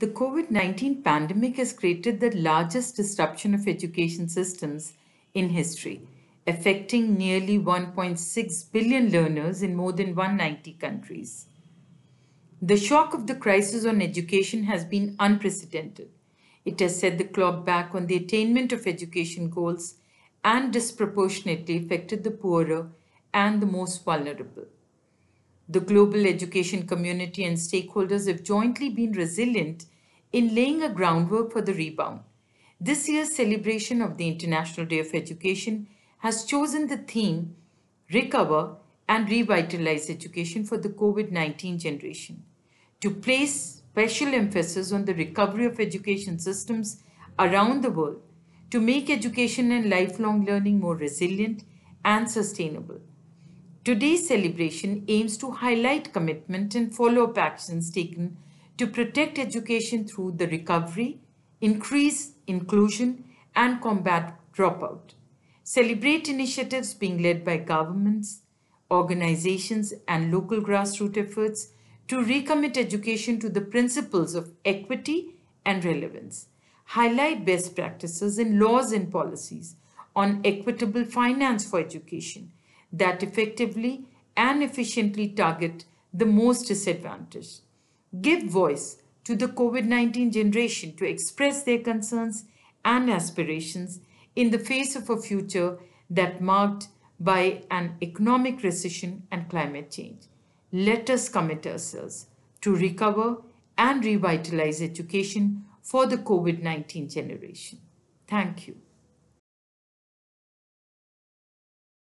the COVID-19 pandemic has created the largest disruption of education systems in history, affecting nearly 1.6 billion learners in more than 190 countries. The shock of the crisis on education has been unprecedented. It has set the clock back on the attainment of education goals and disproportionately affected the poorer and the most vulnerable. The global education community and stakeholders have jointly been resilient in laying a groundwork for the rebound. This year's celebration of the International Day of Education has chosen the theme Recover and Revitalize Education for the COVID 19 generation to place special emphasis on the recovery of education systems around the world to make education and lifelong learning more resilient and sustainable. Today's celebration aims to highlight commitment and follow-up actions taken to protect education through the recovery, increase inclusion and combat dropout. Celebrate initiatives being led by governments, organizations and local grassroots efforts to recommit education to the principles of equity and relevance. Highlight best practices in laws and policies on equitable finance for education that effectively and efficiently target the most disadvantaged. Give voice to the COVID 19 generation to express their concerns and aspirations in the face of a future that marked by an economic recession and climate change. Let us commit ourselves to recover and revitalize education for the COVID 19 generation. Thank you.